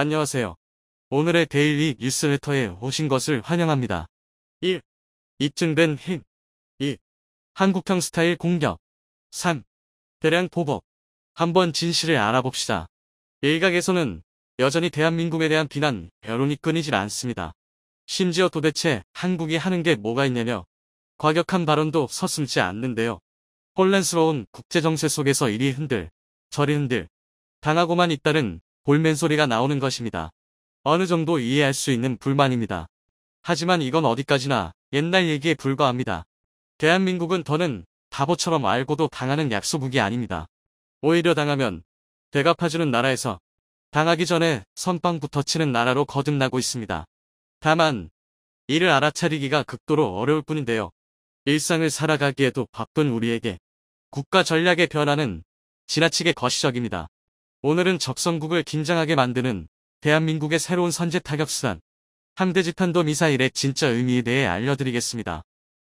안녕하세요. 오늘의 데일리 뉴스레터에 오신 것을 환영합니다. 1. 입증된 힘 2. 한국형 스타일 공격 3. 대량 보복 한번 진실을 알아봅시다. 일각에서는 여전히 대한민국에 대한 비난, 여론이 끊이질 않습니다. 심지어 도대체 한국이 하는 게 뭐가 있냐며 과격한 발언도 서슴지 않는데요. 혼란스러운 국제정세 속에서 이리 흔들, 저리 흔들, 당하고만 있다는 볼멘 소리가 나오는 것입니다. 어느 정도 이해할 수 있는 불만입니다. 하지만 이건 어디까지나 옛날 얘기에 불과합니다. 대한민국은 더는 바보처럼 알고도 당하는 약소국이 아닙니다. 오히려 당하면 배가 파주는 나라에서 당하기 전에 선빵부터 치는 나라로 거듭나고 있습니다. 다만 이를 알아차리기가 극도로 어려울 뿐인데요. 일상을 살아가기에도 바쁜 우리에게 국가 전략의 변화는 지나치게 거시적입니다. 오늘은 적성국을 긴장하게 만드는 대한민국의 새로운 선제 타격수단 함대 지탄도 미사일의 진짜 의미에 대해 알려드리겠습니다.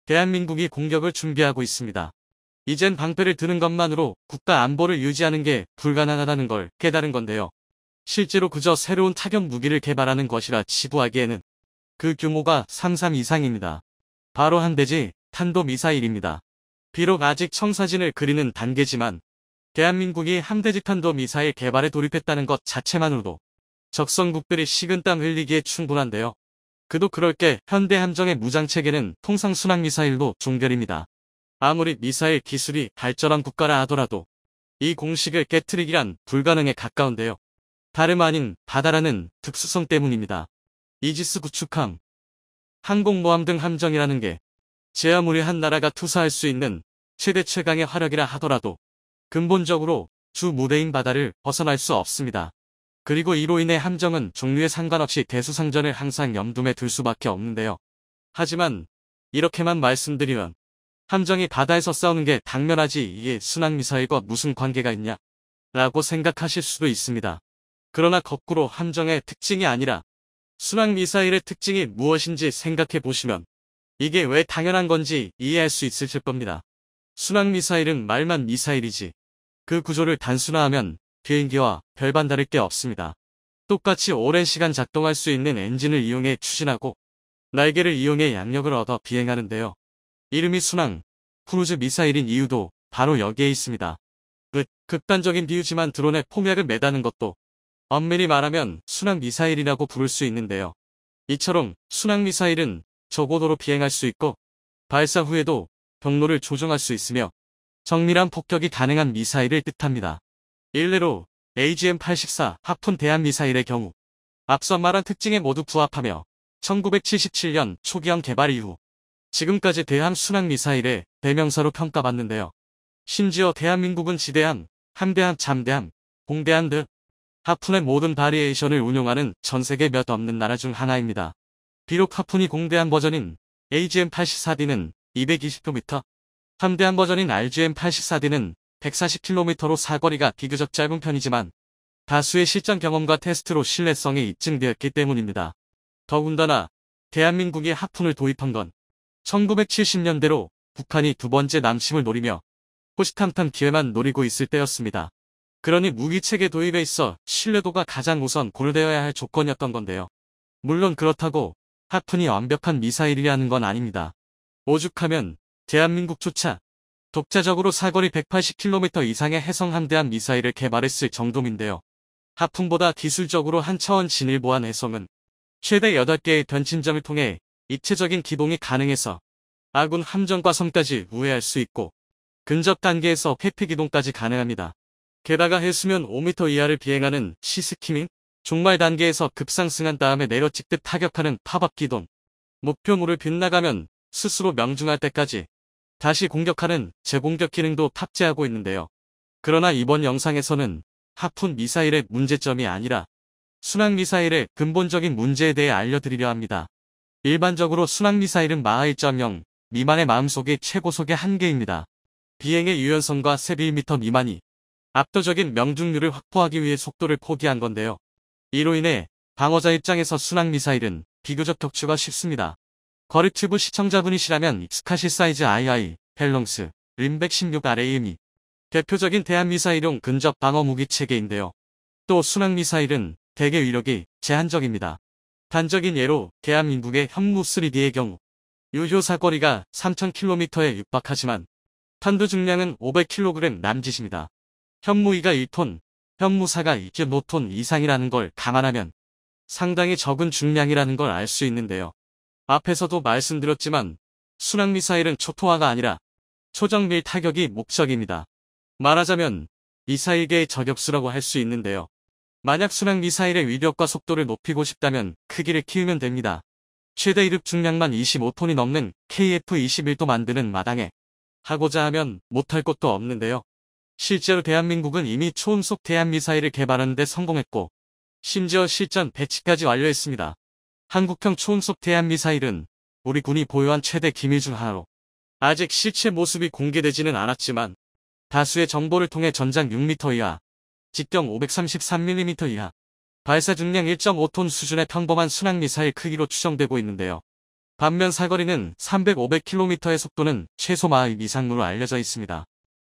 대한민국이 공격을 준비하고 있습니다. 이젠 방패를 드는 것만으로 국가 안보를 유지하는 게 불가능하다는 걸 깨달은 건데요. 실제로 그저 새로운 타격 무기를 개발하는 것이라 치부하기에는 그 규모가 33 이상입니다. 바로 한대지 탄도미사일입니다. 비록 아직 청사진을 그리는 단계지만 대한민국이 함대 직탄도 미사일 개발에 돌입했다는 것 자체만으로도 적성국들이 식은 땀 흘리기에 충분한데요. 그도 그럴 게 현대 함정의 무장체계는 통상 순항미사일로 종결입니다. 아무리 미사일 기술이 발전한 국가라 하더라도 이 공식을 깨트리기란 불가능에 가까운데요. 다름 아닌 바다라는 특수성 때문입니다. 이지스 구축함, 항공모함 등 함정이라는 게 제아무리한 나라가 투사할 수 있는 최대 최강의 화력이라 하더라도 근본적으로 주 무대인 바다를 벗어날 수 없습니다. 그리고 이로 인해 함정은 종류에 상관없이 대수상전을 항상 염둠에 둘 수밖에 없는데요. 하지만 이렇게만 말씀드리면 함정이 바다에서 싸우는 게 당면하지 이게 순항미사일과 무슨 관계가 있냐 라고 생각하실 수도 있습니다. 그러나 거꾸로 함정의 특징이 아니라 순항미사일의 특징이 무엇인지 생각해 보시면 이게 왜 당연한 건지 이해할 수 있으실 겁니다. 순항미사일은 말만 미사일이지 그 구조를 단순화하면 비행기와 별반 다를 게 없습니다. 똑같이 오랜 시간 작동할 수 있는 엔진을 이용해 추진하고 날개를 이용해 양력을 얻어 비행하는데요. 이름이 순항, 크루즈 미사일인 이유도 바로 여기에 있습니다. 끝. 극단적인 비유지만 드론에 폭약을 매다는 것도 엄밀히 말하면 순항 미사일이라고 부를 수 있는데요. 이처럼 순항 미사일은 저고도로 비행할 수 있고 발사 후에도 경로를 조정할 수 있으며 정밀한 폭격이 가능한 미사일을 뜻합니다. 일례로 AGM-84 하푼 대한 미사일의 경우 앞서 말한 특징에 모두 부합하며 1977년 초기형 개발 이후 지금까지 대한 순항미사일의 대명사로 평가받는데요. 심지어 대한민국은 지대한, 함대한, 잠대한, 공대한 등 하푼의 모든 바리에이션을 운용하는 전 세계 몇 없는 나라 중 하나입니다. 비록 하푼이 공대한 버전인 AGM-84D는 220km, 현대한 버전인 RGM84D는 140km로 사거리가 비교적 짧은 편이지만 다수의 실전 경험과 테스트로 신뢰성이 입증되었기 때문입니다. 더군다나 대한민국이 하품을 도입한 건 1970년대로 북한이 두 번째 남침을 노리며 호시탐탐 기회만 노리고 있을 때였습니다. 그러니 무기체계 도입에 있어 신뢰도가 가장 우선 고려되어야 할 조건이었던 건데요. 물론 그렇다고 하푼이 완벽한 미사일이라는 건 아닙니다. 오죽하면 대한민국조차 독자적으로 사거리 180km 이상의 해성 항대한 미사일을 개발했을 정도인데요. 하품보다 기술적으로 한 차원 진일보한 해성은 최대 8개의 변침점을 통해 입체적인 기동이 가능해서 아군 함정과 섬까지 우회할 수 있고 근접 단계에서 회피 기동까지 가능합니다. 게다가 해수면 5m 이하를 비행하는 시스키밍, 종말 단계에서 급상승한 다음에 내려찍듯 타격하는 팝업 기동, 목표물을 빗나가면 스스로 명중할 때까지 다시 공격하는 재공격 기능도 탑재하고 있는데요. 그러나 이번 영상에서는 하푼 미사일의 문제점이 아니라 순항 미사일의 근본적인 문제에 대해 알려드리려 합니다. 일반적으로 순항 미사일은 마하 1.0 미만의 마음속의 최고속의 한계입니다. 비행의 유연성과 3mm 미만이 압도적인 명중률을 확보하기 위해 속도를 포기한 건데요. 이로 인해 방어자 입장에서 순항 미사일은 비교적 격추가 쉽습니다. 거립튜브 시청자분이시라면 익숙하실 사이즈 II, 펠롱스 림백 16 아래 m 이 대표적인 대한미사일용 근접 방어 무기 체계인데요. 또 순항미사일은 대개 위력이 제한적입니다. 단적인 예로 대한민국의 현무 3D의 경우 유효 사거리가 3,000km에 육박하지만 탄두 중량은 500kg 남짓입니다. 현무 2가 1톤, 현무 4가 25톤 이상이라는 걸 감안하면 상당히 적은 중량이라는 걸 알 수 있는데요. 앞에서도 말씀드렸지만 순항미사일은 초토화가 아니라 초정밀 타격이 목적입니다. 말하자면 미사일계의 저격수라고 할 수 있는데요. 만약 순항미사일의 위력과 속도를 높이고 싶다면 크기를 키우면 됩니다. 최대 이륙 중량만 25톤이 넘는 KF-21도 만드는 마당에 하고자 하면 못할 것도 없는데요. 실제로 대한민국은 이미 초음속 대한미사일을 개발하는데 성공했고 심지어 실전 배치까지 완료했습니다. 한국형 초음속 대한미사일은 우리 군이 보유한 최대 기밀 중 하나로 아직 실체 모습이 공개되지는 않았지만 다수의 정보를 통해 전장 6m 이하, 직경 533mm 이하, 발사 중량 1.5톤 수준의 평범한 순항미사일 크기로 추정되고 있는데요. 반면 사거리는 300, 500km의 속도는 최소 마일 이상으로 알려져 있습니다.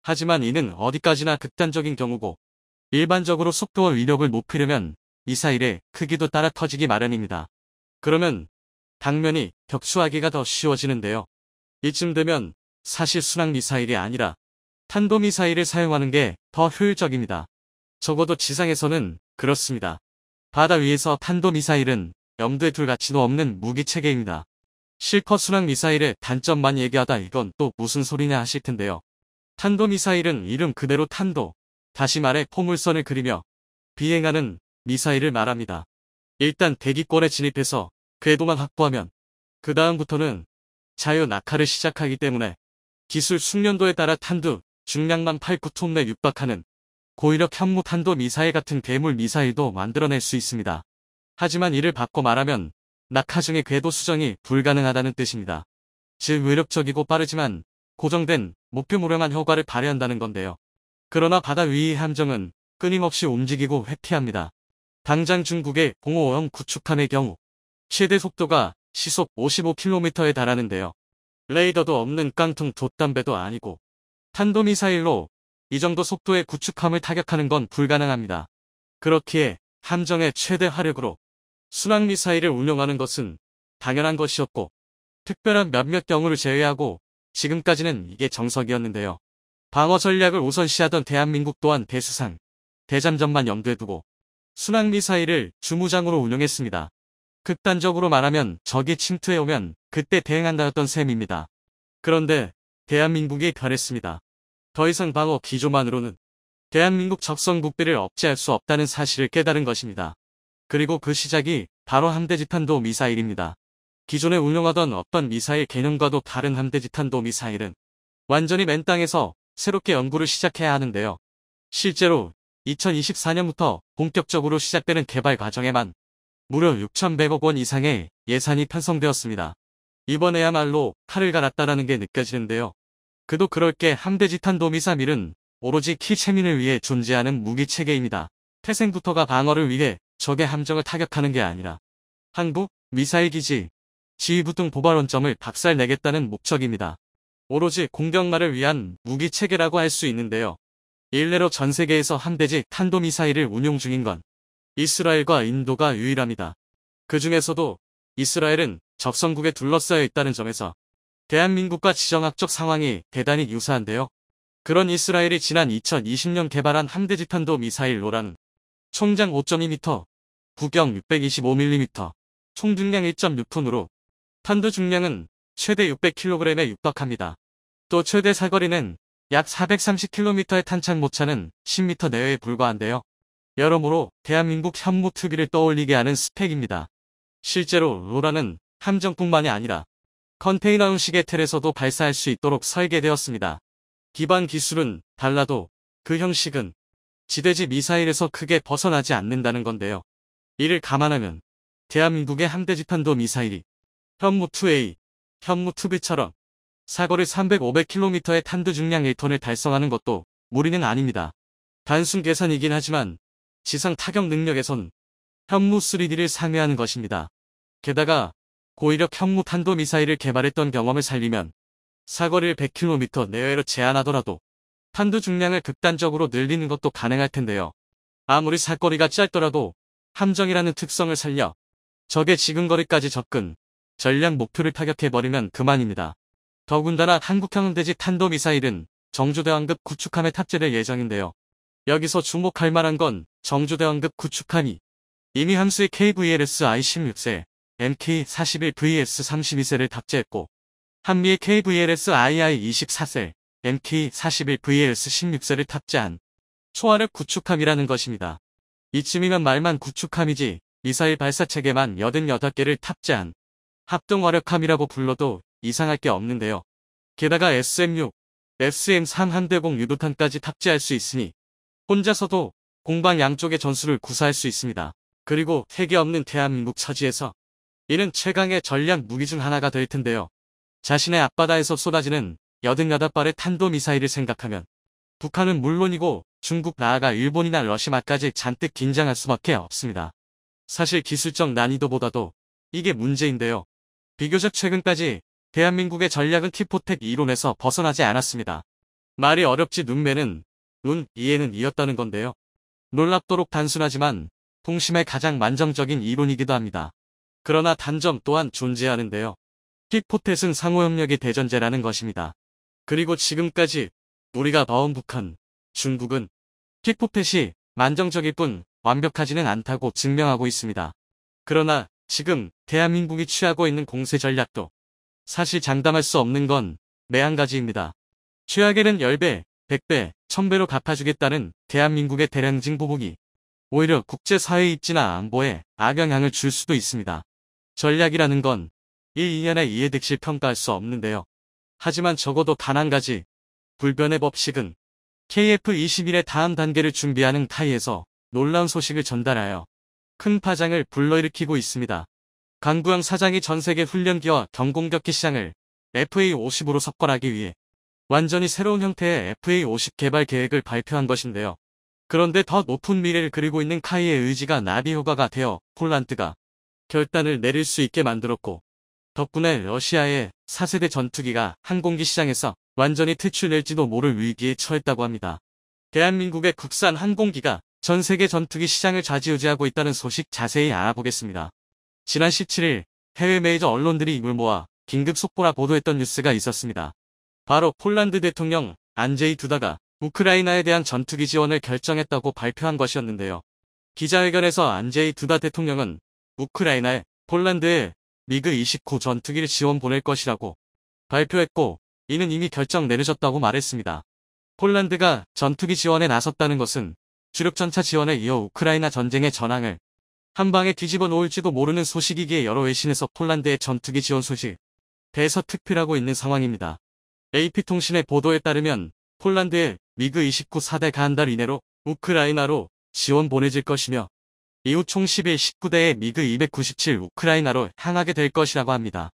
하지만 이는 어디까지나 극단적인 경우고 일반적으로 속도와 위력을 높이려면 미사일의 크기도 따라 터지기 마련입니다. 그러면 당면이 격추하기가 더 쉬워지는데요. 이쯤 되면 사실 순항 미사일이 아니라 탄도미사일을 사용하는 게 더 효율적입니다. 적어도 지상에서는 그렇습니다. 바다 위에서 탄도미사일은 염두에 둘 가치도 없는 무기체계입니다. 실컷 순항 미사일의 단점만 얘기하다 이건 또 무슨 소리냐 하실 텐데요. 탄도미사일은 이름 그대로 탄도, 다시 말해 포물선을 그리며 비행하는 미사일을 말합니다. 일단 대기권에 진입해서 궤도만 확보하면 그 다음부터는 자유 낙하를 시작하기 때문에 기술 숙련도에 따라 탄두 중량만 8,9톤 내 육박하는 고위력 현무 탄도 미사일 같은 괴물 미사일도 만들어낼 수 있습니다. 하지만 이를 바꿔 말하면 낙하중의 궤도 수정이 불가능하다는 뜻입니다. 즉 외력적이고 빠르지만 고정된 목표 무료한 효과를 발휘한다는 건데요. 그러나 바다 위의 함정은 끊임없이 움직이고 회피합니다. 당장 중국의 055형 구축함의 경우 최대 속도가 시속 55km에 달하는데요. 레이더도 없는 깡통 돛담배도 아니고 탄도미사일로 이 정도 속도의 구축함을 타격하는 건 불가능합니다. 그렇기에 함정의 최대 화력으로 순항미사일을 운용하는 것은 당연한 것이었고 특별한 몇몇 경우를 제외하고 지금까지는 이게 정석이었는데요. 방어 전략을 우선시하던 대한민국 또한 대수상, 대잠전만 염두에 두고 순항미사일을 주무장으로 운영했습니다. 극단적으로 말하면 적이 침투해오면 그때 대응한다였던 셈입니다. 그런데 대한민국이 변했습니다. 더 이상 방어 기조만으로는 대한민국 적성국비를 억제할 수 없다는 사실을 깨달은 것입니다. 그리고 그 시작이 바로 함대지탄도 미사일입니다. 기존에 운영하던 어떤 미사일 개념과도 다른 함대지탄도 미사일은 완전히 맨 땅에서 새롭게 연구를 시작해야 하는데요. 실제로 2024년부터 본격적으로 시작되는 개발 과정에만 무려 6,100억 원 이상의 예산이 편성되었습니다. 이번에야말로 칼을 갈았다라는 게 느껴지는데요. 그도 그럴 게 함대지탄도 미사밀은 오로지 키체민을 위해 존재하는 무기체계입니다. 태생부터가 방어를 위해 적의 함정을 타격하는 게 아니라 한국, 미사일기지, 지휘부 등보발원점을 박살내겠다는 목적입니다. 오로지 공격만을 위한 무기체계라고 할 수 있는데요. 일례로 전 세계에서 한 대지 탄도미사일을 운용 중인 건 이스라엘과 인도가 유일합니다. 그 중에서도 이스라엘은 적성국에 둘러싸여 있다는 점에서 대한민국과 지정학적 상황이 대단히 유사한데요. 그런 이스라엘이 지난 2020년 개발한 함대지 탄도 미사일 노란 총장 5.2m, 구경 625mm, 총 중량 1.6톤으로 탄도 중량은 최대 600kg에 육박합니다. 또 최대 사거리는 약 430km의 탄창 모차는 10m 내외에 불과한데요. 여러모로 대한민국 현무 특위를 떠올리게 하는 스펙입니다. 실제로 로라는 함정뿐만이 아니라 컨테이너 형식의 텔에서도 발사할 수 있도록 설계되었습니다. 기반 기술은 달라도 그 형식은 지대지 미사일에서 크게 벗어나지 않는다는 건데요. 이를 감안하면 대한민국의 함대지탄도 미사일이 현무2A, 현무2B처럼 사거리 300, 500km의 탄두 중량 1톤을 달성하는 것도 무리는 아닙니다. 단순 계산이긴 하지만 지상 타격 능력에선 현무 3D를 상회하는 것입니다. 게다가 고위력 현무 탄도 미사일을 개발했던 경험을 살리면 사거리를 100km 내외로 제한하더라도 탄두 중량을 극단적으로 늘리는 것도 가능할 텐데요. 아무리 사거리가 짧더라도 함정이라는 특성을 살려 적의 지근거리까지 접근, 전략 목표를 타격해버리면 그만입니다. 더군다나 한국형 대지 탄도미사일은 정조대왕급 구축함에 탑재될 예정인데요. 여기서 주목할 만한 건 정조대왕급 구축함이 이미 함수의 KVLS-I-16세, MK-41VS-32세를 탑재했고 한미의 KVLS-II-24세, MK-41VS-16세를 탑재한 초화력 구축함이라는 것입니다. 이쯤이면 말만 구축함이지 미사일 발사체계만 88개를 탑재한 합동화력함이라고 불러도 이상할 게 없는데요. 게다가 s m 6 SM 3한대공 유도탄까지 탑재할 수 있으니 혼자서도 공방 양쪽의 전술을 구사할 수 있습니다. 그리고 핵이 없는 대한민국 처지에서 이는 최강의 전략 무기 중 하나가 될 텐데요. 자신의 앞바다에서 쏟아지는 8든여덟발의 탄도미사일을 생각하면 북한은 물론이고 중국 나아가 일본이나 러시아까지 잔뜩 긴장할 수밖에 없습니다. 사실 기술적 난이도보다도 이게 문제인데요. 비교적 최근까지 대한민국의 전략은 티포텍 이론에서 벗어나지 않았습니다. 말이 어렵지 눈매는 눈, 이해는 이었다는 건데요. 놀랍도록 단순하지만 통심의 가장 만정적인 이론이기도 합니다. 그러나 단점 또한 존재하는데요. 티포텍은 상호협력이 대전제라는 것입니다. 그리고 지금까지 우리가 더운 북한, 중국은 티포텍이 만정적일 뿐 완벽하지는 않다고 증명하고 있습니다. 그러나 지금 대한민국이 취하고 있는 공세 전략도 사실 장담할 수 없는 건 매한 가지입니다. 최악에는 10배, 100배, 1000배로 갚아주겠다는 대한민국의 대량징 보복이 오히려 국제사회 입지나 안보에 악영향을 줄 수도 있습니다. 전략이라는 건 1, 2년에 이해득실 평가할 수 없는데요. 하지만 적어도 단 한 가지 불변의 법칙은 KF-21의 다음 단계를 준비하는 타이에서 놀라운 소식을 전달하여 큰 파장을 불러일으키고 있습니다. 강구영 사장이 전세계 훈련기와 경공격기 시장을 FA50으로 석권하기 위해 완전히 새로운 형태의 FA50 개발 계획을 발표한 것인데요. 그런데 더 높은 미래를 그리고 있는 카이의 의지가 나비 효과가 되어 폴란드가 결단을 내릴 수 있게 만들었고 덕분에 러시아의 4세대 전투기가 항공기 시장에서 완전히 퇴출될지도 모를 위기에 처했다고 합니다. 대한민국의 국산 항공기가 전 세계 전투기 시장을 좌지우지하고 있다는 소식 자세히 알아보겠습니다. 지난 17일 해외 메이저 언론들이 이을 모아 긴급 속보라 보도했던 뉴스가 있었습니다. 바로 폴란드 대통령 안제이 두다가 우크라이나에 대한 전투기 지원을 결정했다고 발표한 것이었는데요. 기자회견에서 안제이 두다 대통령은 우크라이나에 폴란드에 미그 29 전투기를 지원 보낼 것이라고 발표했고 이는 이미 결정 내려졌다고 말했습니다. 폴란드가 전투기 지원에 나섰다는 것은 주력 전차 지원에 이어 우크라이나 전쟁의 전황을 한 방에 뒤집어 놓을지도 모르는 소식이기에 여러 외신에서 폴란드의 전투기 지원 소식, 대서 특필하고 있는 상황입니다. AP통신의 보도에 따르면 폴란드의 미그 29 4대 간달 이내로 우크라이나로 지원 보내질 것이며 이후 총 11, 19대의 미그 297 우크라이나로 향하게 될 것이라고 합니다.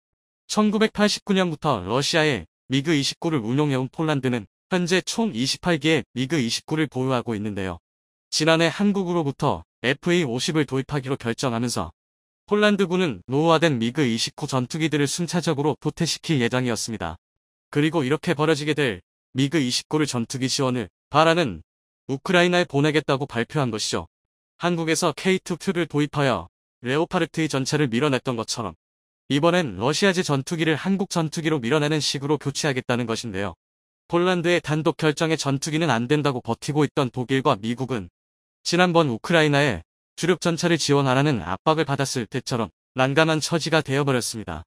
1989년부터 러시아의 미그 29를 운용해온 폴란드는 현재 총 28개의 미그 29를 보유하고 있는데요. 지난해 한국으로부터 FA-50을 도입하기로 결정하면서 폴란드군은 노후화된 미그 29 전투기들을 순차적으로 도태시킬 예정이었습니다. 그리고 이렇게 벌어지게 될 미그 29를 전투기 지원을 바라는 우크라이나에 보내겠다고 발표한 것이죠. 한국에서 K2를 도입하여 레오파르트의 전차를 밀어냈던 것처럼 이번엔 러시아제 전투기를 한국 전투기로 밀어내는 식으로 교체하겠다는 것인데요. 폴란드의 단독 결정에 전투기는 안 된다고 버티고 있던 독일과 미국은 지난번 우크라이나에 주력 전차를 지원하라는 압박을 받았을 때처럼 난감한 처지가 되어버렸습니다.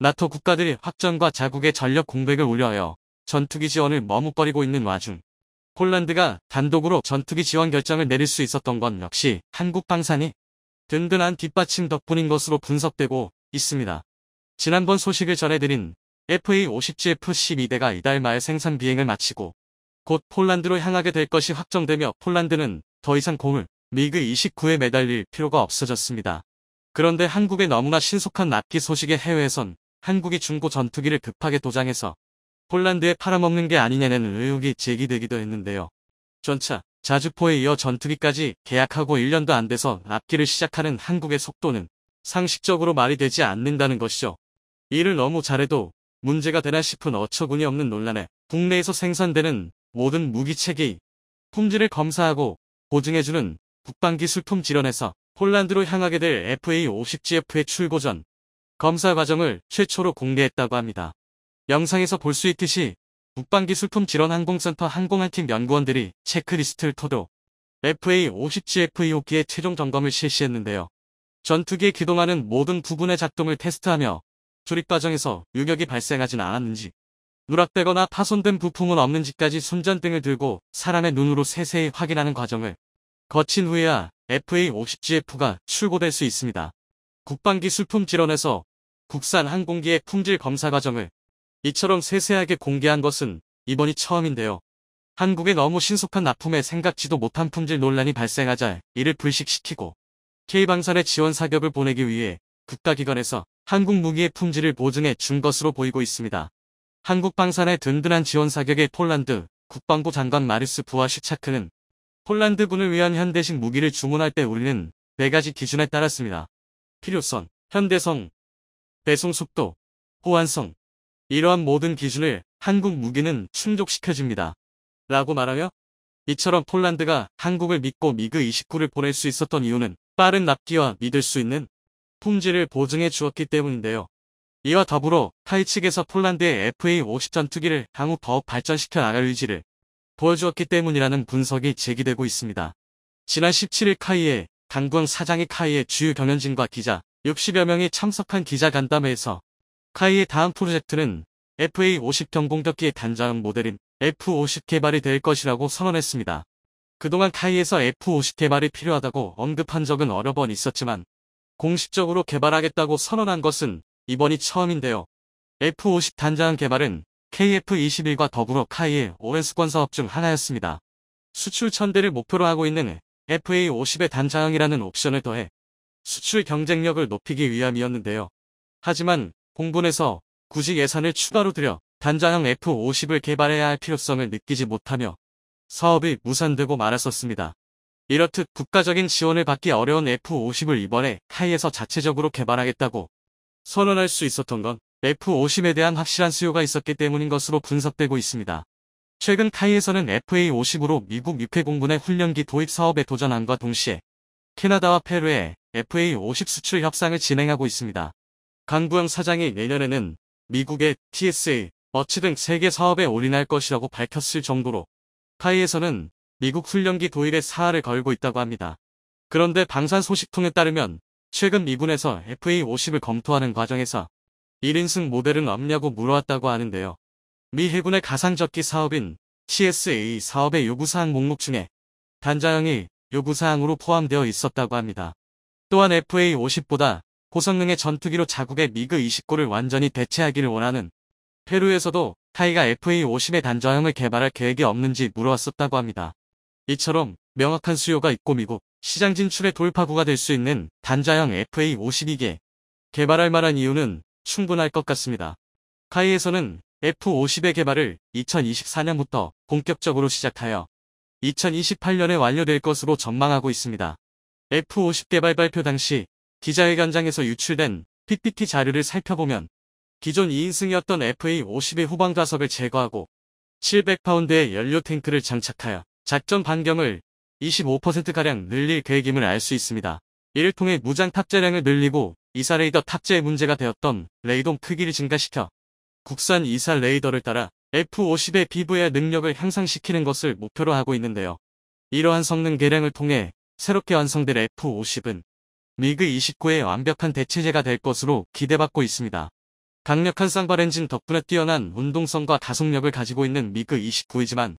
나토 국가들이 확전과 자국의 전력 공백을 우려하여 전투기 지원을 머뭇거리고 있는 와중 폴란드가 단독으로 전투기 지원 결정을 내릴 수 있었던 건 역시 한국 방산이 든든한 뒷받침 덕분인 것으로 분석되고 있습니다. 지난번 소식을 전해드린 FA-50GF-12대가 이달 말 생산 비행을 마치고 곧 폴란드로 향하게 될 것이 확정되며 폴란드는 더 이상 공을 미그 29에 매달릴 필요가 없어졌습니다. 그런데 한국의 너무나 신속한 납기 소식에 해외에선 한국이 중고 전투기를 급하게 도장해서 폴란드에 팔아먹는 게 아니냐는 의혹이 제기되기도 했는데요. 전차, 자주포에 이어 전투기까지 계약하고 1년도 안 돼서 납기를 시작하는 한국의 속도는 상식적으로 말이 되지 않는다는 것이죠. 일을 너무 잘해도 문제가 되나 싶은 어처구니 없는 논란에 국내에서 생산되는 모든 무기체계 품질을 검사하고 보증해주는 국방기술품 지원에서 폴란드로 향하게 될 FA50GF의 출고 전 검사 과정을 최초로 공개했다고 합니다. 영상에서 볼 수 있듯이 국방기술품 지원 항공센터 항공한팀 연구원들이 체크리스트를 토도 FA50GF 2호기의 최종 점검을 실시했는데요. 전투기에 기동하는 모든 부분의 작동을 테스트하며 조립 과정에서 유격이 발생하진 않았는지 누락되거나 파손된 부품은 없는지까지 손전등을 들고 사람의 눈으로 세세히 확인하는 과정을 거친 후에야 FA50GF가 출고될 수 있습니다. 국방기술품질원에서 국산 항공기의 품질 검사 과정을 이처럼 세세하게 공개한 것은 이번이 처음인데요. 한국에 너무 신속한 납품에 생각지도 못한 품질 논란이 발생하자 이를 불식시키고 K방산의 지원 사격을 보내기 위해 국가기관에서 한국 무기의 품질을 보증해 준 것으로 보이고 있습니다. 한국 방산의 든든한 지원 사격에 폴란드 국방부 장관 마리스 부하 시차크는 폴란드군을 위한 현대식 무기를 주문할 때 우리는 4 가지 기준에 따랐습니다. 필요성, 현대성, 배송 속도, 호환성. 이러한 모든 기준을 한국 무기는 충족시켜줍니다. 라고 말하며 이처럼 폴란드가 한국을 믿고 미그 29를 보낼 수 있었던 이유는 빠른 납기와 믿을 수 있는 품질을 보증해 주었기 때문인데요. 이와 더불어 타이 측에서 폴란드의 FA-50 전투기를 향후 더욱 발전시켜 나갈 의지를 보여주었기 때문이라는 분석이 제기되고 있습니다. 지난 17일 카이에 당군 사장이 카이의 주요 경연진과 기자 60여 명이 참석한 기자간담회에서 카이의 다음 프로젝트는 FA-50 경공격기의 단자형 모델인 F-50 개발이 될 것이라고 선언했습니다. 그동안 카이에서 F-50 개발이 필요하다고 언급한 적은 여러 번 있었지만 공식적으로 개발하겠다고 선언한 것은 이번이 처음인데요. F-50 단자항 개발은 KF-21과 더불어 카이의 오랜 수권 사업 중 하나였습니다. 수출 천대를 목표로 하고 있는 FA-50의 단자항이라는 옵션을 더해 수출 경쟁력을 높이기 위함이었는데요. 하지만 공군에서 굳이 예산을 추가로 들여 단자형 F-50을 개발해야 할 필요성을 느끼지 못하며 사업이 무산되고 말았었습니다. 이렇듯 국가적인 지원을 받기 어려운 F-50을 이번에 카이에서 자체적으로 개발하겠다고 선언할 수 있었던 건 F-50에 대한 확실한 수요가 있었기 때문인 것으로 분석되고 있습니다. 최근 타이에서는 FA-50으로 미국 육해공군의 훈련기 도입 사업에 도전함과 동시에 캐나다와 페루에 FA-50 수출 협상을 진행하고 있습니다. 강부영 사장이 내년에는 미국의 TSA, 어치등 세계 사업에 올인할 것이라고 밝혔을 정도로 타이에서는 미국 훈련기 도입에 사활을 걸고 있다고 합니다. 그런데 방산 소식통에 따르면 최근 미군에서 FA-50을 검토하는 과정에서 1인승 모델은 없냐고 물어왔다고 하는데요. 미 해군의 가상적기 사업인 CSA 사업의 요구사항 목록 중에 단자형이 요구사항으로 포함되어 있었다고 합니다. 또한 FA-50보다 고성능의 전투기로 자국의 미그-29를 완전히 대체하기를 원하는 페루에서도 타이가 FA-50의 단자형을 개발할 계획이 없는지 물어왔었다고 합니다. 이처럼 명확한 수요가 있고 미국 시장 진출의 돌파구가 될 수 있는 단자형 FA52개 개발할 만한 이유는 충분할 것 같습니다. 카이에서는 F50의 개발을 2024년부터 본격적으로 시작하여 2028년에 완료될 것으로 전망하고 있습니다. F50 개발 발표 당시 기자회견장에서 유출된 PPT 자료를 살펴보면 기존 2인승이었던 FA50의 후방 좌석을 제거하고 700파운드의 연료 탱크를 장착하여 작전 반경을 25%가량 늘릴 계획임을 알 수 있습니다. 이를 통해 무장 탑재량을 늘리고 이사 레이더 탑재의 문제가 되었던 레이동 크기를 증가시켜 국산 이사 레이더를 따라 F-50의 BVR 능력을 향상시키는 것을 목표로 하고 있는데요. 이러한 성능 개량을 통해 새롭게 완성될 F-50은 미그29의 완벽한 대체제가 될 것으로 기대받고 있습니다. 강력한 쌍발 엔진 덕분에 뛰어난 운동성과 가속력을 가지고 있는 미그29이지만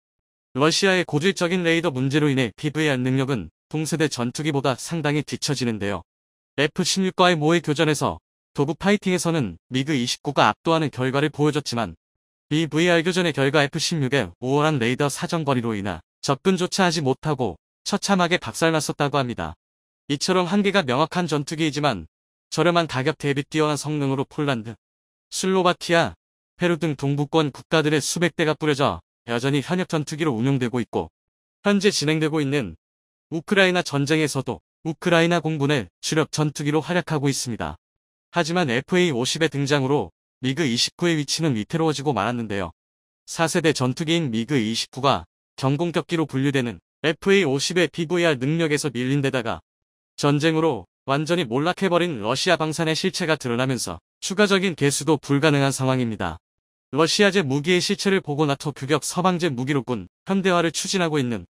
러시아의 고질적인 레이더 문제로 인해 p v r 능력은 동세대 전투기보다 상당히 뒤처지는데요. F-16과의 모의 교전에서 도구 파이팅에서는 미그 29가 압도하는 결과를 보여줬지만 BVR 교전의 결과 F-16의 우월한 레이더 사정거리로 인하 접근조차 하지 못하고 처참하게 박살났었다고 합니다. 이처럼 한계가 명확한 전투기이지만 저렴한 가격 대비 뛰어난 성능으로 폴란드, 슬로바키아, 페루 등 동부권 국가들의 수백 대가 뿌려져 여전히 현역 전투기로 운용되고 있고 현재 진행되고 있는 우크라이나 전쟁에서도 우크라이나 공군을 주력 전투기로 활약하고 있습니다. 하지만 FA-50의 등장으로 미그-29의 위치는 위태로워지고 말았는데요. 4세대 전투기인 미그-29가 경공격기로 분류되는 FA-50의 PVR 능력에서 밀린 데다가 전쟁으로 완전히 몰락해버린 러시아 방산의 실체가 드러나면서 추가적인 개수도 불가능한 상황입니다. 러시아제 무기의 실체를 보고 나토 규격 서방제 무기로군 현대화를 추진하고 있는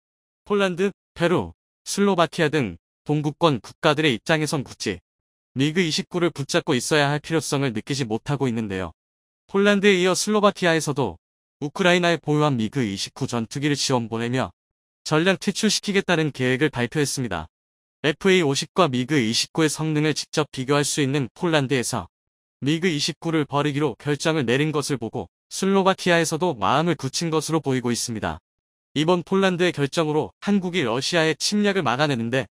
폴란드, 페루, 슬로바키아 등동국권 국가들의 입장에선 굳이 미그 29를 붙잡고 있어야 할 필요성을 느끼지 못하고 있는데요. 폴란드에 이어 슬로바키아에서도 우크라이나에 보유한 미그 29 전투기를 지원 보내며 전략 퇴출시키겠다는 계획을 발표했습니다. FA50과 미그 29의 성능을 직접 비교할 수 있는 폴란드에서 리그 29를 버리기로 결정을 내린 것을 보고 슬로바키아에서도 마음을 굳힌 것으로 보이고 있습니다. 이번 폴란드의 결정으로 한국이 러시아의 침략을 막아내는데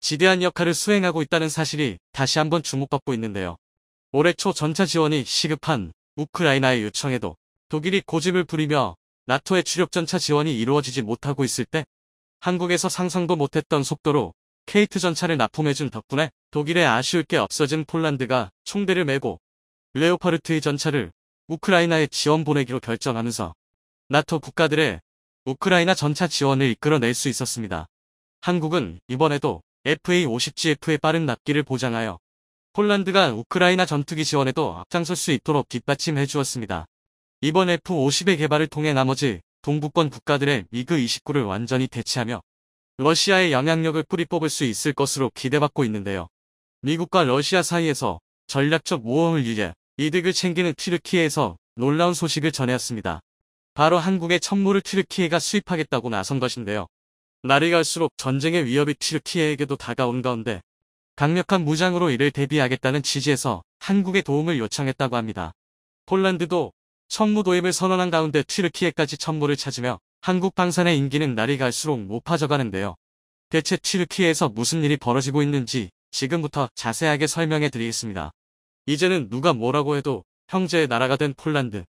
지대한 역할을 수행하고 있다는 사실이 다시 한번 주목받고 있는데요. 올해 초 전차 지원이 시급한 우크라이나의 요청에도 독일이 고집을 부리며 나토의 주력 전차 지원이 이루어지지 못하고 있을 때 한국에서 상상도 못했던 속도로 케이트 전차를 납품해준 덕분에 독일의 아쉬울 게 없어진 폴란드가 총대를 메고 레오파르트의 전차를 우크라이나에 지원 보내기로 결정하면서 나토 국가들의 우크라이나 전차 지원을 이끌어낼 수 있었습니다. 한국은 이번에도 FA-50GF의 빠른 납기를 보장하여 폴란드가 우크라이나 전투기 지원에도 앞장설 수 있도록 뒷받침해 주었습니다. 이번 F-50의 개발을 통해 나머지 동북권 국가들의 미그29를 완전히 대체하며 러시아의 영향력을 뿌리 뽑을 수 있을 것으로 기대받고 있는데요. 미국과 러시아 사이에서 전략적 모험을 위해 이득을 챙기는 튀르키예에서 놀라운 소식을 전해왔습니다. 바로 한국의 천물을 튀르키예가 수입하겠다고 나선 것인데요. 날이 갈수록 전쟁의 위협이 튀르키예에게도 다가온 가운데 강력한 무장으로 이를 대비하겠다는 취지에서 한국의 도움을 요청했다고 합니다. 폴란드도 천무 도입을 선언한 가운데 튀르키에까지 천무를 찾으며 한국 방산의 인기는 날이 갈수록 높아져가는데요. 대체 튀르키예에서 무슨 일이 벌어지고 있는지 지금부터 자세하게 설명해 드리겠습니다. 이제는 누가 뭐라고 해도 형제의 나라가 된 폴란드.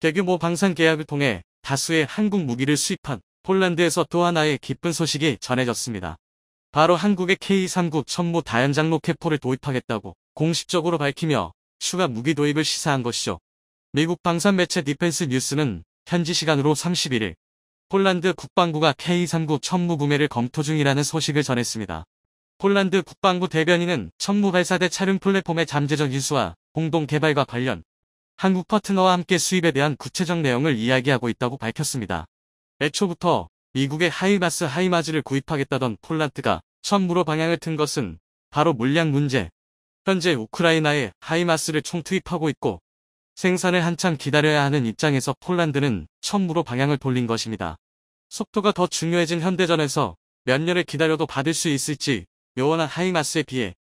대규모 방산 계약을 통해 다수의 한국 무기를 수입한 폴란드에서 또 하나의 기쁜 소식이 전해졌습니다. 바로 한국의 K39 천무 다연장 로켓포를 도입하겠다고 공식적으로 밝히며 추가 무기 도입을 시사한 것이죠. 미국 방산 매체 디펜스 뉴스는 현지 시간으로 31일 폴란드 국방부가 K39 천무 구매를 검토 중이라는 소식을 전했습니다. 폴란드 국방부 대변인은 천무발사대 차량 플랫폼의 잠재적 인수와 공동 개발과 관련 한국 파트너와 함께 수입에 대한 구체적 내용을 이야기하고 있다고 밝혔습니다. 애초부터 미국의 하이마스 하이마즈를 구입하겠다던 폴란드가 천무로 방향을 튼 것은 바로 물량 문제. 현재 우크라이나에 하이마스를 총투입하고 있고 생산을 한참 기다려야 하는 입장에서 폴란드는 천무로 방향을 돌린 것입니다. 속도가 더 중요해진 현대전에서 몇 년을 기다려도 받을 수 있을지 요원한 하이마스에 비해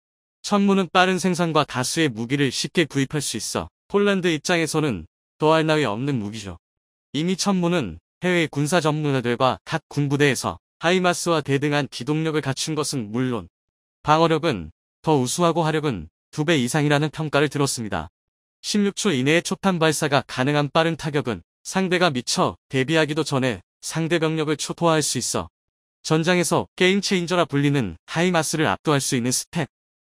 천문은 빠른 생산과 다수의 무기를 쉽게 구입할 수 있어 폴란드 입장에서는 더할 나위 없는 무기죠. 이미 천문은 해외 군사 전문가들과 각 군부대에서 하이마스와 대등한 기동력을 갖춘 것은 물론 방어력은 더 우수하고 화력은 두 배 이상이라는 평가를 들었습니다. 16초 이내에 초탄 발사가 가능한 빠른 타격은 상대가 미처 대비하기도 전에 상대 병력을 초토화할 수 있어 전장에서 게임 체인저라 불리는 하이마스를 압도할 수 있는 스펙.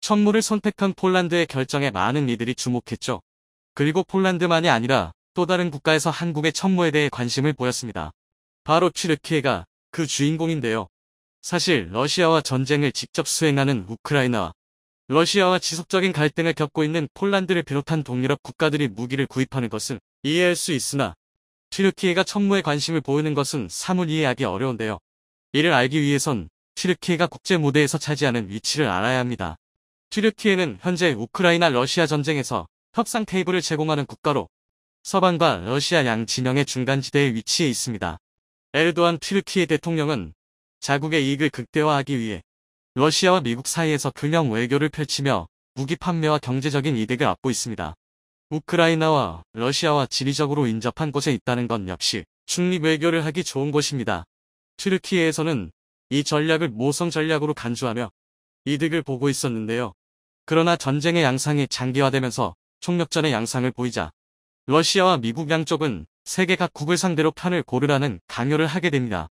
천무를 선택한 폴란드의 결정에 많은 이들이 주목했죠. 그리고 폴란드만이 아니라 또 다른 국가에서 한국의 천무에 대해 관심을 보였습니다. 바로 튀르키에가그 주인공인데요. 사실 러시아와 전쟁을 직접 수행하는 우크라이나와 러시아와 지속적인 갈등을 겪고 있는 폴란드를 비롯한 동유럽 국가들이 무기를 구입하는 것은 이해할 수 있으나 튀르키에가 천무에 관심을 보이는 것은 사물 이해하기 어려운데요. 이를 알기 위해선 튀르키예가 국제 무대에서 차지하는 위치를 알아야 합니다. 튀르키에는 현재 우크라이나 러시아 전쟁에서 협상 테이블을 제공하는 국가로 서방과 러시아 양 진영의 중간지대에 위치해 있습니다. 에르도안 튀르키예 대통령은 자국의 이익을 극대화하기 위해 러시아와 미국 사이에서 균형 외교를 펼치며 무기 판매와 경제적인 이득을 얻고 있습니다. 우크라이나와 러시아와 지리적으로 인접한 곳에 있다는 건 역시 중립 외교를 하기 좋은 곳입니다. 튀르키에에서는이 전략을 모성 전략으로 간주하며 이득을 보고 있었는데요. 그러나 전쟁의 양상이 장기화되면서 총력전의 양상을 보이자 러시아와 미국 양쪽은 세계 각국을 상대로 편을 고르라는 강요를 하게 됩니다.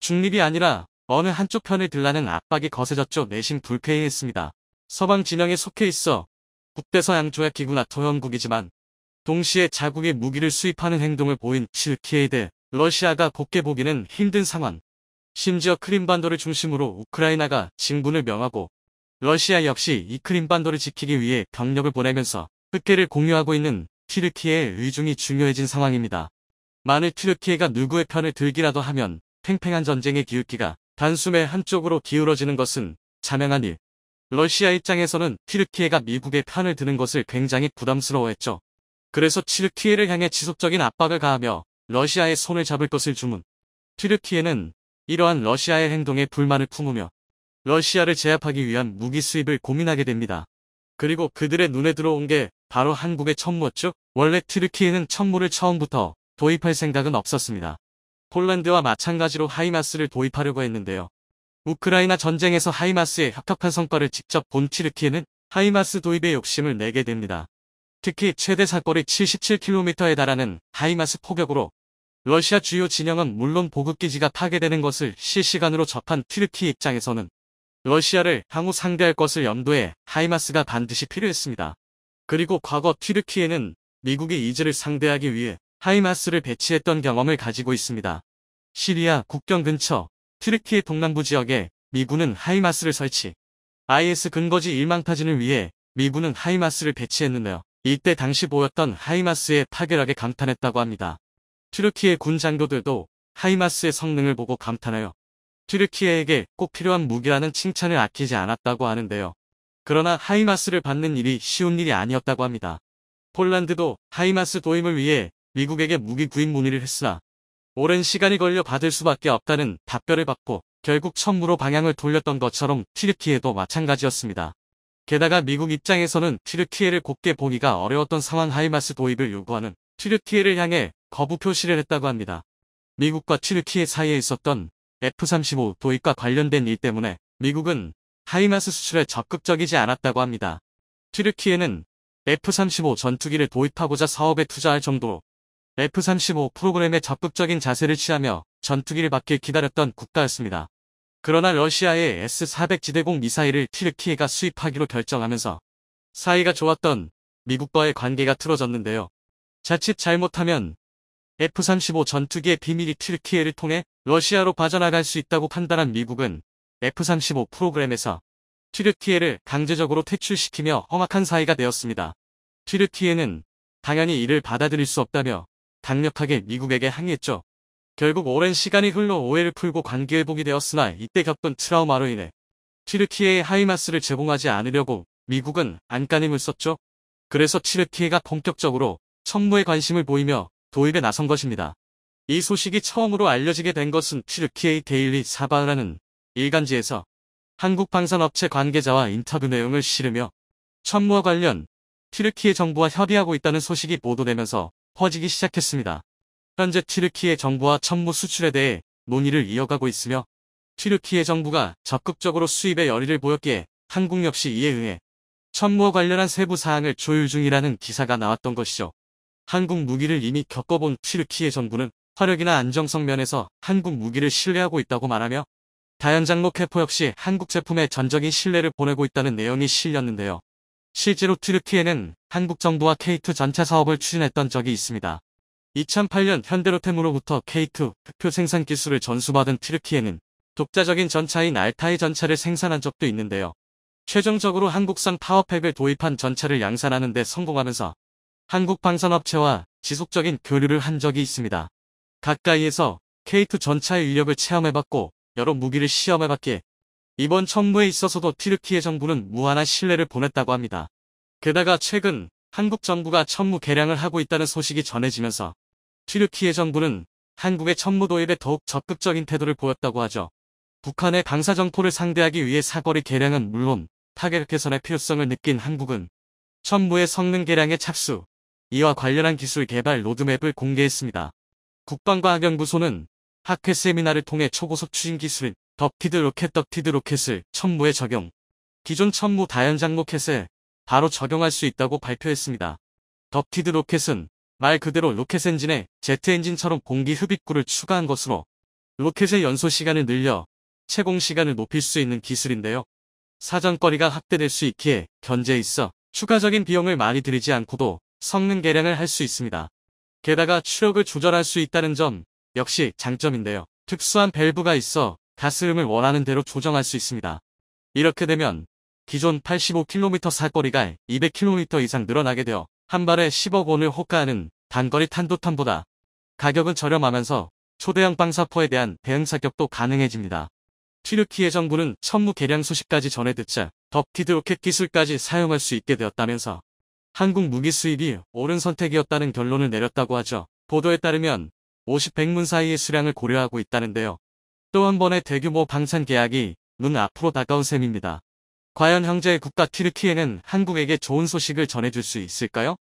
중립이 아니라 어느 한쪽 편을 들라는 압박이 거세졌죠. 내심 불쾌해했습니다. 서방 진영에 속해 있어 북대서 양조약 기구 나토 형국이지만 동시에 자국의 무기를 수입하는 행동을 보인 칠키에이드 러시아가 곱게 보기는 힘든 상황. 심지어 크림반도를 중심으로 우크라이나가 진군을 명하고 러시아 역시 이 크림반도를 지키기 위해 병력을 보내면서 흑해를 공유하고 있는 튀르키예의 의중이 중요해진 상황입니다. 만일 튀르키예가 누구의 편을 들기라도 하면 팽팽한 전쟁의 기울기가 단숨에 한쪽으로 기울어지는 것은 자명한 일. 러시아 입장에서는 튀르키예가 미국의 편을 드는 것을 굉장히 부담스러워했죠. 그래서 튀르키예를 향해 지속적인 압박을 가하며 러시아의 손을 잡을 것을 주문. 튀르키예는 이러한 러시아의 행동에 불만을 품으며 러시아를 제압하기 위한 무기 수입을 고민하게 됩니다. 그리고 그들의 눈에 들어온 게 바로 한국의 천무였죠. 원래 트르키에는 천무를 처음부터 도입할 생각은 없었습니다. 폴란드와 마찬가지로 하이마스를 도입하려고 했는데요. 우크라이나 전쟁에서 하이마스의 협력한 성과를 직접 본 트르키에는 하이마스 도입의 욕심을 내게 됩니다. 특히 최대 사거리 77km에 달하는 하이마스 포격으로 러시아 주요 진영은 물론 보급기지가 파괴되는 것을 실시간으로 접한 튀르키 입장에서는 러시아를 향후 상대할 것을 염두에 하이마스가 반드시 필요했습니다. 그리고 과거 튀르키에는 미국이 이즈를 상대하기 위해 하이마스를 배치했던 경험을 가지고 있습니다. 시리아 국경 근처 튀르키의 동남부 지역에 미군은 하이마스를 설치, IS 근거지 일망타진을 위해 미군은 하이마스를 배치했는데요. 이때 당시 보였던 하이마스의 파괴력에 감탄했다고 합니다. 트르키의군 장교들도 하이마스의 성능을 보고 감탄하여 트르키에에게꼭 필요한 무기라는 칭찬을 아끼지 않았다고 하는데요. 그러나 하이마스를 받는 일이 쉬운 일이 아니었다고 합니다. 폴란드도 하이마스 도입을 위해 미국에게 무기 구입 문의를 했으나 오랜 시간이 걸려 받을 수밖에 없다는 답변을 받고 결국 천무로 방향을 돌렸던 것처럼 트르키에도 마찬가지였습니다. 게다가 미국 입장에서는 트르키에를 곱게 보기가 어려웠던 상황 하이마스 도입을 요구하는 트르키에를 향해 거부 표시를 했다고 합니다. 미국과 튀르키예 사이에 있었던 F-35 도입과 관련된 일 때문에 미국은 하이마스 수출에 적극적이지 않았다고 합니다. 튀르키예는 F-35 전투기를 도입하고자 사업에 투자할 정도로 F-35 프로그램에 적극적인 자세를 취하며 전투기를 받길 기다렸던 국가였습니다. 그러나 러시아의 S-400 지대공 미사일을 튀르키예가 수입하기로 결정하면서 사이가 좋았던 미국과의 관계가 틀어졌는데요. 자칫 잘못하면 F-35 전투기의 비밀이 튀르키예를 통해 러시아로 빠져나갈 수 있다고 판단한 미국은 F-35 프로그램에서 튀르키예를 강제적으로 퇴출시키며 험악한 사이가 되었습니다. 튀르키예는 당연히 이를 받아들일 수 없다며 강력하게 미국에게 항의했죠. 결국 오랜 시간이 흘러 오해를 풀고 관계회복이 되었으나 이때 겪은 트라우마로 인해 튀르키예의 하이마스를 제공하지 않으려고 미국은 안간힘을 썼죠. 그래서 튀르키예가 본격적으로 천무에 관심을 보이며 도입에 나선 것입니다. 이 소식이 처음으로 알려지게 된 것은 튀르키의 데일리 사바흐라는 일간지에서 한국 방산업체 관계자와 인터뷰 내용을 실으며 천무와 관련 튀르키의 정부와 협의하고 있다는 소식이 보도되면서 퍼지기 시작했습니다. 현재 튀르키의 정부와 천무 수출에 대해 논의를 이어가고 있으며 튀르키의 정부가 적극적으로 수입에 열의를 보였기에 한국 역시 이에 의해 천무와 관련한 세부 사항을 조율 중이라는 기사가 나왔던 것이죠. 한국 무기를 이미 겪어본 튀르키예 정부는 화력이나 안정성 면에서 한국 무기를 신뢰하고 있다고 말하며 다연장로 캐포 역시 한국 제품에 전적인 신뢰를 보내고 있다는 내용이 실렸는데요. 실제로 튀르키예는 한국 정부와 K2 전차 사업을 추진했던 적이 있습니다. 2008년 현대로템으로부터 K2 흑표 생산 기술을 전수받은 튀르키예는 독자적인 전차인 알타이 전차를 생산한 적도 있는데요. 최종적으로 한국산 파워팩을 도입한 전차를 양산하는 데 성공하면서 한국방산업체와 지속적인 교류를 한 적이 있습니다. 가까이에서 K2 전차의 위력을 체험해봤고 여러 무기를 시험해봤기에 이번 천무에 있어서도 티르키의 정부는 무한한 신뢰를 보냈다고 합니다. 게다가 최근 한국 정부가 천무 개량을 하고 있다는 소식이 전해지면서 튀르키의 정부는 한국의 천무 도입에 더욱 적극적인 태도를 보였다고 하죠. 북한의 방사정포를 상대하기 위해 사거리 개량은 물론 타격 개선의 필요성을 느낀 한국은 천무의 성능 개량에 착수, 이와 관련한 기술 개발 로드맵을 공개했습니다. 국방과 학연구소는 학회 세미나를 통해 초고속 추진 기술인 덕티드 로켓 덕티드 로켓을 천무에 적용, 기존 천무 다연장 로켓에 바로 적용할 수 있다고 발표했습니다. 덕티드 로켓은 말 그대로 로켓 엔진에 제트 엔진처럼 공기 흡입구를 추가한 것으로 로켓의 연소 시간을 늘려 채공 시간을 높일 수 있는 기술인데요. 사전거리가 확대될 수 있기에 견제에 있어 추가적인 비용을 많이 들이지 않고도 성능 개량을 할 수 있습니다. 게다가 추력을 조절할 수 있다는 점 역시 장점인데요. 특수한 밸브가 있어 가스음을 원하는 대로 조정할 수 있습니다. 이렇게 되면 기존 85km 사거리가 200km 이상 늘어나게 되어 한 발에 10억 원을 호가하는 단거리 탄도탄보다 가격은 저렴하면서 초대형 방사포에 대한 대응 사격도 가능해집니다. 튀르키예 정부는 천무 개량 소식까지 전해 듣자 덕티드 로켓 기술까지 사용할 수 있게 되었다면서 한국 무기 수입이 옳은 선택이었다는 결론을 내렸다고 하죠. 보도에 따르면 50 백문 사이의 수량을 고려하고 있다는데요. 또 한 번의 대규모 방산 계약이 눈 앞으로 다가온 셈입니다. 과연 형제의 국가 튀르키에는 한국에게 좋은 소식을 전해줄 수 있을까요?